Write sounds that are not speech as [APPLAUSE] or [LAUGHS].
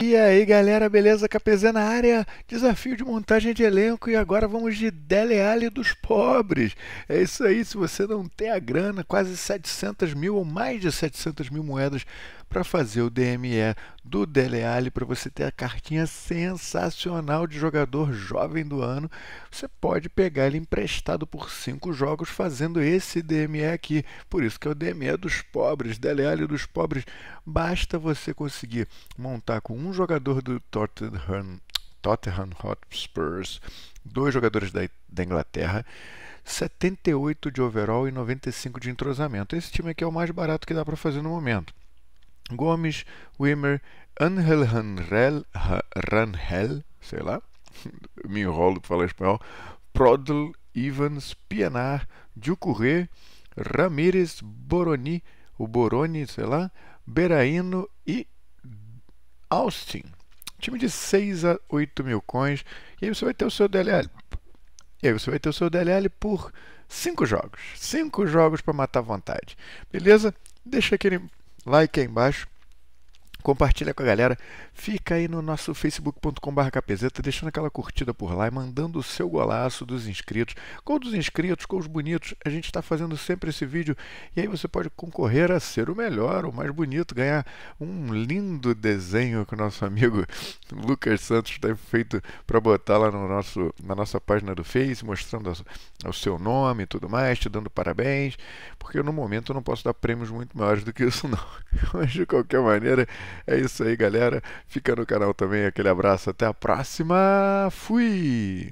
E aí galera, beleza? Capezé na área, desafio de montagem de elenco e agora vamos de Dele Alli dos pobres. É isso aí, se você não tem a grana, quase 700 mil ou mais de 700 mil moedas para fazer o DME do Dele Alli, para você ter a cartinha sensacional de jogador jovem do ano, você pode pegar ele emprestado por cinco jogos fazendo esse DME aqui. Por isso que é o DME dos pobres, Dele Alli dos pobres. Basta você conseguir montar com um um jogador do Tottenham, Tottenham Hotspurs, dois jogadores da, da Inglaterra, 78 de overall e 95 de entrosamento. Esse time aqui é o mais barato que dá para fazer no momento. Gomes, Wimmer, Angel Ranhel, Ranhel sei lá, [LAUGHS] me enrolo para falar espanhol, Prodl, Evans, Pienaar, Ducuré, Ramírez, Boroni, o Boroni, sei lá, Beraino e Austin. Time de 6 a 8 mil coins. E aí você vai ter o seu DLL. E aí você vai ter o seu DLL por 5 jogos. 5 jogos para matar a vontade. Beleza? Deixa aquele like aí embaixo compartilha com a galera, fica aí no nosso facebook.com.br deixando aquela curtida por lá e mandando o seu golaço dos inscritos. Com os inscritos, com os bonitos, a gente está fazendo sempre esse vídeo e aí você pode concorrer a ser o melhor, o mais bonito, ganhar um lindo desenho que o nosso amigo [LAUGHS] Lucas Santos tem feito para botar lá no nosso, na nossa página do Face, mostrando o seu nome e tudo mais, te dando parabéns, porque no momento eu não posso dar prêmios muito maiores do que isso não. [LAUGHS] Mas de qualquer maneira, é isso aí, galera. Fica no canal também. Aquele abraço. Até a próxima. Fui!